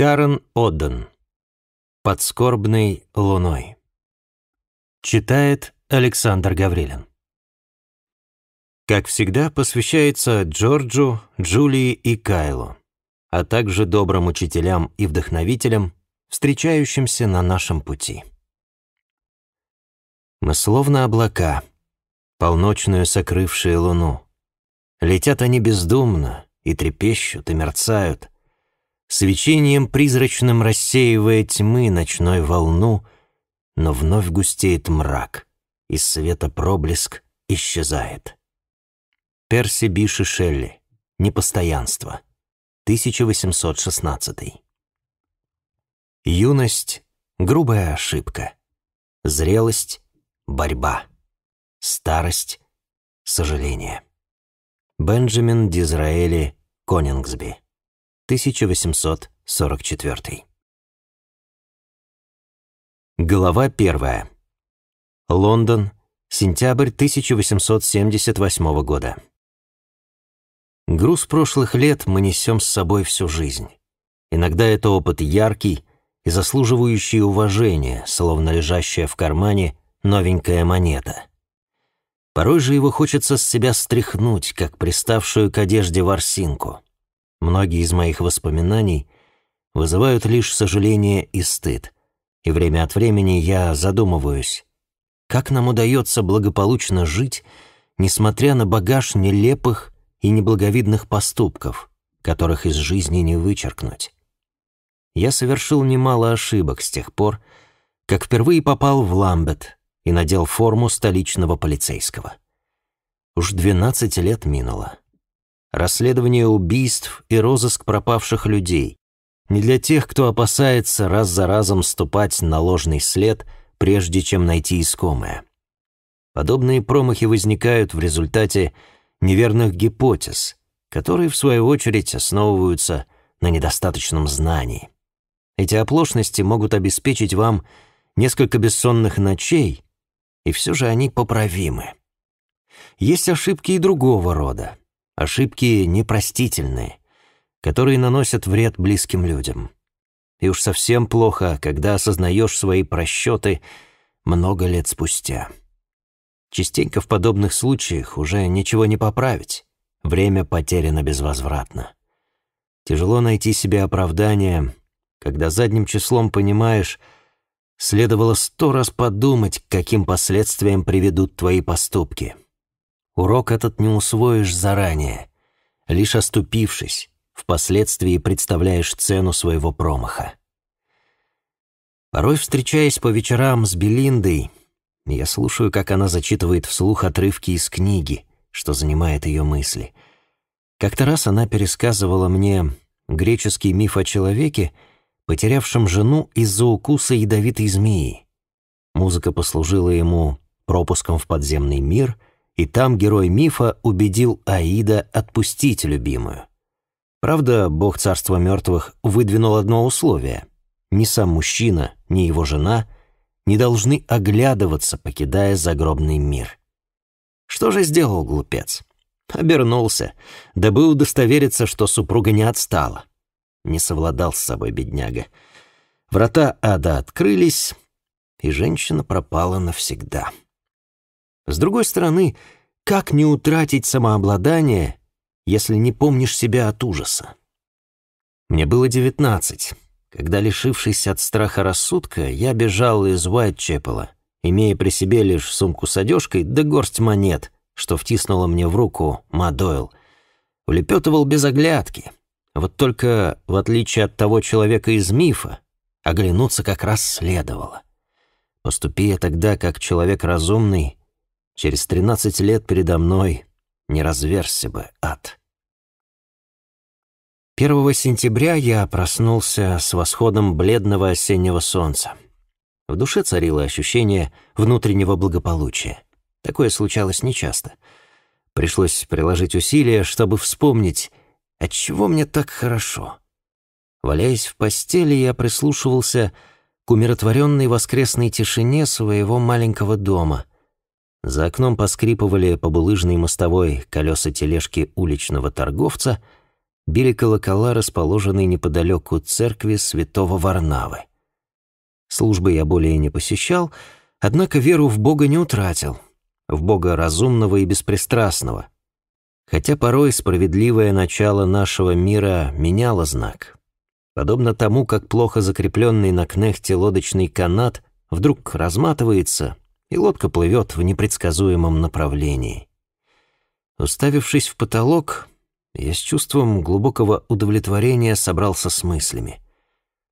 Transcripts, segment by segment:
Карен Одден. «Под скорбной луной». Читает Александр Гаврилин. Как всегда, посвящается Джорджу, Джулии и Кайлу, а также добрым учителям и вдохновителям, встречающимся на нашем пути. Мы словно облака, полночную сокрывшие луну. Летят они бездумно и трепещут, и мерцают, свечением призрачным рассеивая тьмы ночной волну, но вновь густеет мрак, и света проблеск исчезает. Перси Биши Шелли. Непостоянство. 1816. Юность — грубая ошибка. Зрелость — борьба. Старость — сожаление. Бенджамин Дизраэли Конингсби. 1844. Глава 1. Лондон, сентябрь 1878 года. Груз прошлых лет мы несем с собой всю жизнь. Иногда это опыт яркий и заслуживающий уважения, словно лежащая в кармане новенькая монета. Порой же его хочется с себя стряхнуть, как приставшую к одежде ворсинку — Многие из моих воспоминаний вызывают лишь сожаление и стыд, и время от времени я задумываюсь, как нам удается благополучно жить, несмотря на багаж нелепых и неблаговидных поступков, которых из жизни не вычеркнуть. Я совершил немало ошибок с тех пор, как впервые попал в Ламбет и надел форму столичного полицейского. Уж 12 лет минуло расследование убийств и розыск пропавших людей. Не для тех, кто опасается раз за разом ступать на ложный след, прежде чем найти искомое. Подобные промахи возникают в результате неверных гипотез, которые, в свою очередь, основываются на недостаточном знании. Эти оплошности могут обеспечить вам несколько бессонных ночей, и все же они поправимы. Есть ошибки и другого рода, Ошибки непростительные, которые наносят вред близким людям. И уж совсем плохо, когда осознаешь свои просчеты много лет спустя. Частенько в подобных случаях уже ничего не поправить. Время потеряно безвозвратно. Тяжело найти себе оправдание, когда задним числом понимаешь, следовало сто раз подумать, к каким последствиям приведут твои поступки. Урок этот не усвоишь заранее. Лишь оступившись, впоследствии представляешь цену своего промаха. Порой, встречаясь по вечерам с Белиндой, я слушаю, как она зачитывает вслух отрывки из книги, что занимает ее мысли. Как-то раз она пересказывала мне греческий миф о человеке, потерявшем жену из-за укуса ядовитой змеи. Музыка послужила ему пропуском в подземный мир — и там герой мифа убедил Аида отпустить любимую. Правда, бог царства мертвых выдвинул одно условие. Ни сам мужчина, ни его жена не должны оглядываться, покидая загробный мир. Что же сделал глупец? Обернулся, дабы удостовериться, что супруга не отстала. Не совладал с собой бедняга. Врата ада открылись, и женщина пропала навсегда. С другой стороны, как не утратить самообладание, если не помнишь себя от ужаса? Мне было 19, когда, лишившись от страха рассудка, я бежал из Уайтчепела, имея при себе лишь сумку с одежкой да горсть монет, что втиснула мне в руку Мадойл. Улепетывал без оглядки. Вот только, в отличие от того человека из мифа, оглянуться как раз следовало. Поступи я тогда как человек разумный, Через тринадцать лет передо мной не разверся бы ад. 1 сентября я проснулся с восходом бледного осеннего солнца. В душе царило ощущение внутреннего благополучия. Такое случалось нечасто. Пришлось приложить усилия, чтобы вспомнить, отчего мне так хорошо. Валяясь в постели, я прислушивался к умиротворенной воскресной тишине своего маленького дома. За окном поскрипывали по булыжной мостовой колеса тележки уличного торговца, били колокола, расположенные неподалеку церкви святого Варнавы. Службы я более не посещал, однако веру в Бога не утратил, в Бога разумного и беспристрастного. Хотя порой справедливое начало нашего мира меняло знак. Подобно тому, как плохо закрепленный на кнехте лодочный канат вдруг разматывается, и лодка плывет в непредсказуемом направлении. Уставившись в потолок, я с чувством глубокого удовлетворения собрался с мыслями.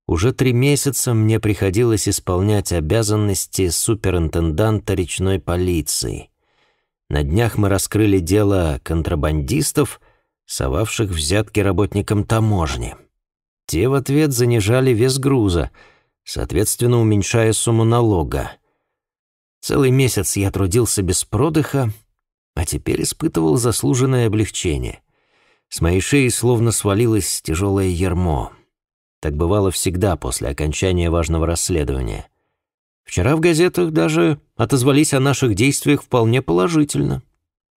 Уже три месяца мне приходилось исполнять обязанности суперинтенданта речной полиции. На днях мы раскрыли дело контрабандистов, совавших взятки работникам таможни. Те в ответ занижали вес груза, соответственно, уменьшая сумму налога — Целый месяц я трудился без продыха, а теперь испытывал заслуженное облегчение. С моей шеи словно свалилось тяжелое ярмо. Так бывало всегда после окончания важного расследования. Вчера в газетах даже отозвались о наших действиях вполне положительно.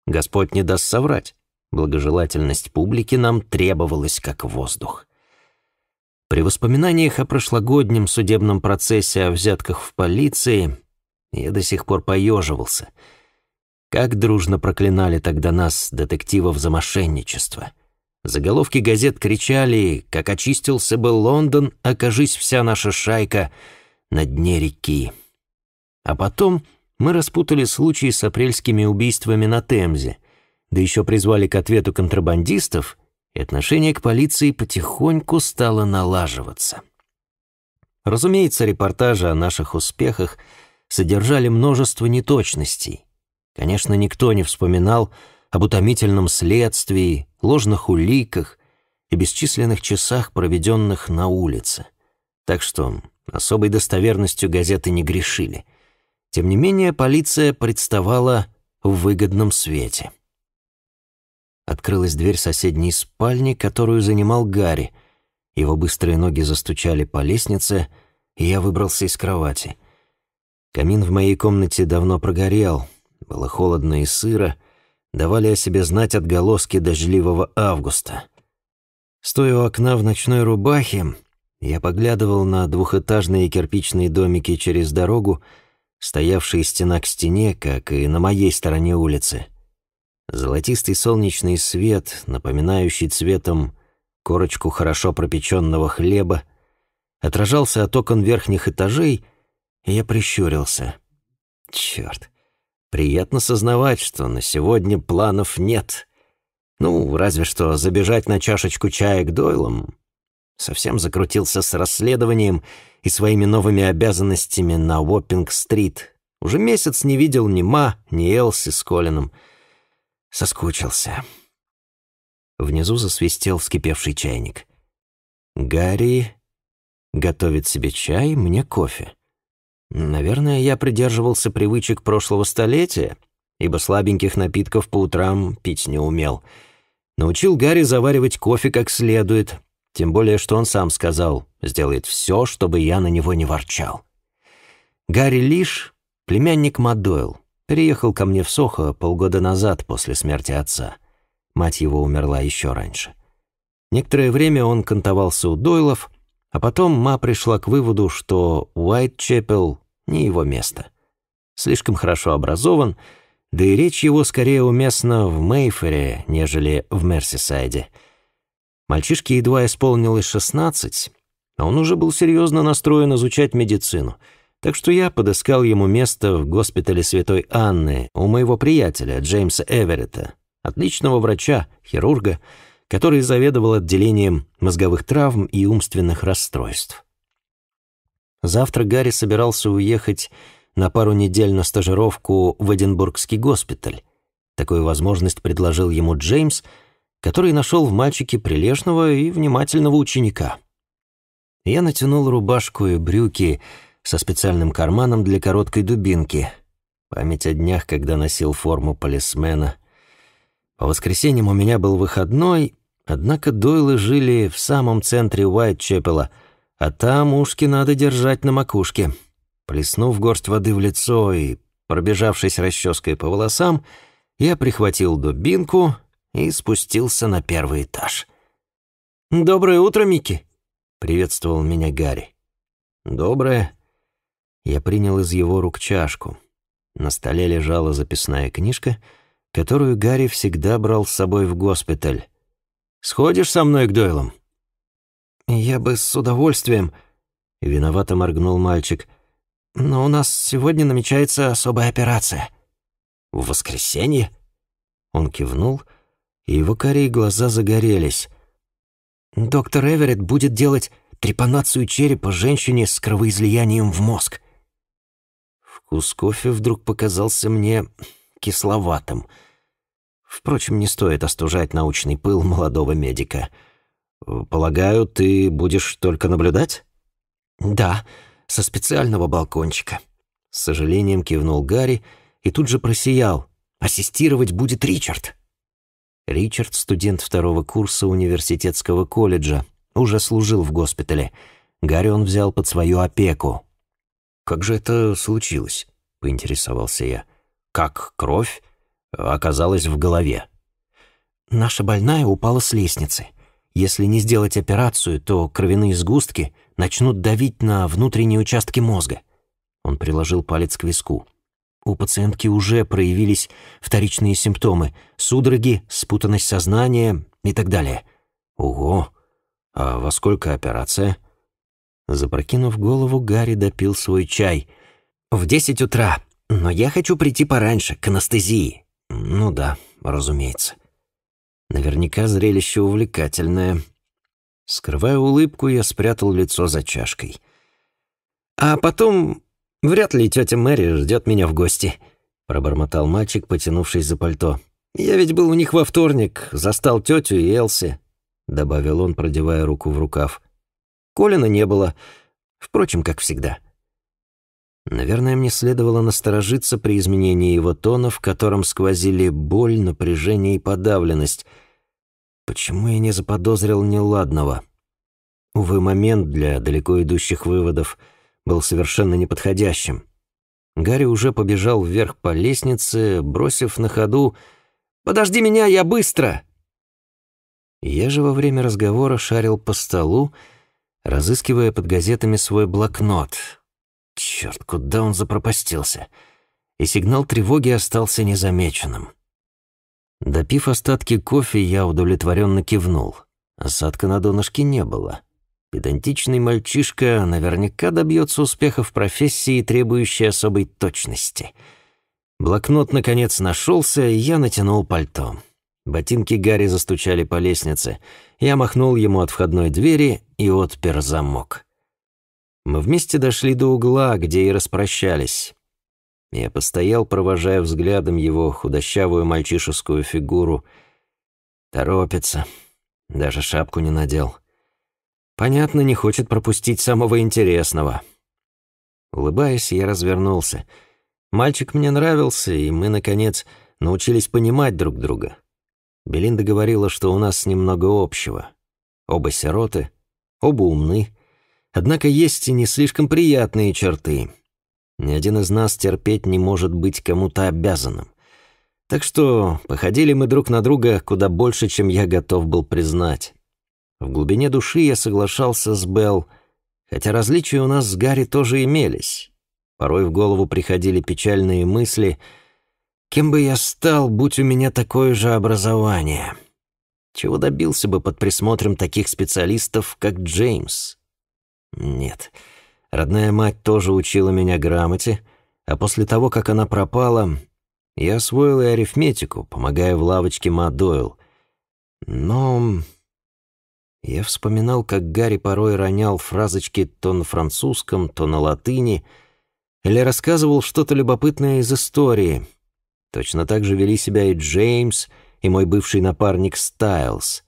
Господь не даст соврать. Благожелательность публики нам требовалась как воздух. При воспоминаниях о прошлогоднем судебном процессе о взятках в полиции я до сих пор поеживался. Как дружно проклинали тогда нас, детективов, за мошенничество. Заголовки газет кричали «Как очистился бы Лондон, окажись вся наша шайка на дне реки». А потом мы распутали случай с апрельскими убийствами на Темзе, да еще призвали к ответу контрабандистов, и отношение к полиции потихоньку стало налаживаться. Разумеется, репортажи о наших успехах – содержали множество неточностей. Конечно, никто не вспоминал об утомительном следствии, ложных уликах и бесчисленных часах, проведенных на улице. Так что особой достоверностью газеты не грешили. Тем не менее, полиция представала в выгодном свете. Открылась дверь соседней спальни, которую занимал Гарри. Его быстрые ноги застучали по лестнице, и я выбрался из кровати. Камин в моей комнате давно прогорел. Было холодно и сыро. Давали о себе знать отголоски дождливого августа. Стоя у окна в ночной рубахе, я поглядывал на двухэтажные кирпичные домики через дорогу, стоявшие стена к стене, как и на моей стороне улицы. Золотистый солнечный свет, напоминающий цветом корочку хорошо пропеченного хлеба, отражался от окон верхних этажей — я прищурился. Черт, приятно сознавать, что на сегодня планов нет. Ну, разве что забежать на чашечку чая к Дойлам. Совсем закрутился с расследованием и своими новыми обязанностями на Уоппинг-стрит. Уже месяц не видел ни Ма, ни Элси с Колином. Соскучился. Внизу засвистел вскипевший чайник. «Гарри готовит себе чай, мне кофе». Наверное, я придерживался привычек прошлого столетия, ибо слабеньких напитков по утрам пить не умел. Научил Гарри заваривать кофе как следует, тем более, что он сам сказал, сделает все, чтобы я на него не ворчал. Гарри Лиш, племянник Мадойл, переехал ко мне в Сохо полгода назад после смерти отца. Мать его умерла еще раньше. Некоторое время он кантовался у Дойлов — а потом Ма пришла к выводу, что Уайтчепел не его место. Слишком хорошо образован, да и речь его скорее уместна в Мейфере, нежели в Мерсисайде. Мальчишке едва исполнилось шестнадцать, а он уже был серьезно настроен изучать медицину, так что я подыскал ему место в госпитале Святой Анны у моего приятеля Джеймса Эверетта, отличного врача, хирурга, хирурга, который заведовал отделением мозговых травм и умственных расстройств. Завтра Гарри собирался уехать на пару недель на стажировку в Эдинбургский госпиталь. Такую возможность предложил ему Джеймс, который нашел в мальчике прилежного и внимательного ученика. Я натянул рубашку и брюки со специальным карманом для короткой дубинки. Память о днях, когда носил форму полисмена. По воскресеньям у меня был выходной, Однако Дойлы жили в самом центре Уайтчепела, а там ушки надо держать на макушке. Плеснув горсть воды в лицо и пробежавшись расческой по волосам, я прихватил дубинку и спустился на первый этаж. «Доброе утро, Микки!» — приветствовал меня Гарри. «Доброе». Я принял из его рук чашку. На столе лежала записная книжка, которую Гарри всегда брал с собой в госпиталь. Сходишь со мной к Дойлам?» «Я бы с удовольствием...» — виновато моргнул мальчик. «Но у нас сегодня намечается особая операция». «В воскресенье?» Он кивнул, и его корей глаза загорелись. «Доктор Эверетт будет делать трепанацию черепа женщине с кровоизлиянием в мозг». Вкус кофе вдруг показался мне кисловатым — Впрочем, не стоит остужать научный пыл молодого медика. Полагаю, ты будешь только наблюдать? Да, со специального балкончика. С сожалением кивнул Гарри и тут же просиял. Ассистировать будет Ричард. Ричард, студент второго курса университетского колледжа, уже служил в госпитале. Гарри он взял под свою опеку. «Как же это случилось?» — поинтересовался я. «Как кровь? оказалось в голове. Наша больная упала с лестницы. Если не сделать операцию, то кровяные сгустки начнут давить на внутренние участки мозга. Он приложил палец к виску. У пациентки уже проявились вторичные симптомы – судороги, спутанность сознания и так далее. Ого! А во сколько операция? Запрокинув голову, Гарри допил свой чай. «В десять утра, но я хочу прийти пораньше, к анестезии. Ну да, разумеется. Наверняка зрелище увлекательное. Скрывая улыбку, я спрятал лицо за чашкой. А потом вряд ли тетя Мэри ждет меня в гости, пробормотал мальчик, потянувшись за пальто. Я ведь был у них во вторник, застал тетю и Элси, добавил он, продевая руку в рукав. Колина не было, впрочем, как всегда. Наверное, мне следовало насторожиться при изменении его тона, в котором сквозили боль, напряжение и подавленность. Почему я не заподозрил неладного? Увы, момент для далеко идущих выводов был совершенно неподходящим. Гарри уже побежал вверх по лестнице, бросив на ходу «Подожди меня, я быстро!» Я же во время разговора шарил по столу, разыскивая под газетами свой блокнот — Черт, куда он запропастился? И сигнал тревоги остался незамеченным. Допив остатки кофе, я удовлетворенно кивнул. Осадка на донышке не было. Педантичный мальчишка наверняка добьется успеха в профессии, требующей особой точности. Блокнот, наконец, нашелся, и я натянул пальто. Ботинки Гарри застучали по лестнице. Я махнул ему от входной двери и отпер замок. Мы вместе дошли до угла, где и распрощались. Я постоял, провожая взглядом его худощавую мальчишескую фигуру. Торопится. Даже шапку не надел. Понятно, не хочет пропустить самого интересного. Улыбаясь, я развернулся. Мальчик мне нравился, и мы, наконец, научились понимать друг друга. Белинда говорила, что у нас немного общего. Оба сироты, оба умны — Однако есть и не слишком приятные черты. Ни один из нас терпеть не может быть кому-то обязанным. Так что походили мы друг на друга куда больше, чем я готов был признать. В глубине души я соглашался с Белл, хотя различия у нас с Гарри тоже имелись. Порой в голову приходили печальные мысли «Кем бы я стал, будь у меня такое же образование?» Чего добился бы под присмотром таких специалистов, как Джеймс? Нет. Родная мать тоже учила меня грамоте, а после того, как она пропала, я освоил и арифметику, помогая в лавочке Мадойл. Но я вспоминал, как Гарри порой ронял фразочки то на французском, то на латыни, или рассказывал что-то любопытное из истории. Точно так же вели себя и Джеймс, и мой бывший напарник Стайлс,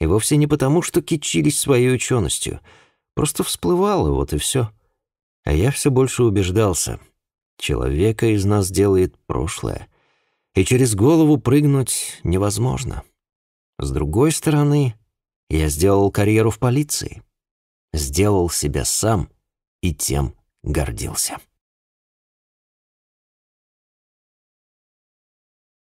И вовсе не потому, что кичились своей ученостью — Просто всплывало, вот и все. А я все больше убеждался. Человека из нас делает прошлое. И через голову прыгнуть невозможно. С другой стороны, я сделал карьеру в полиции. Сделал себя сам и тем гордился.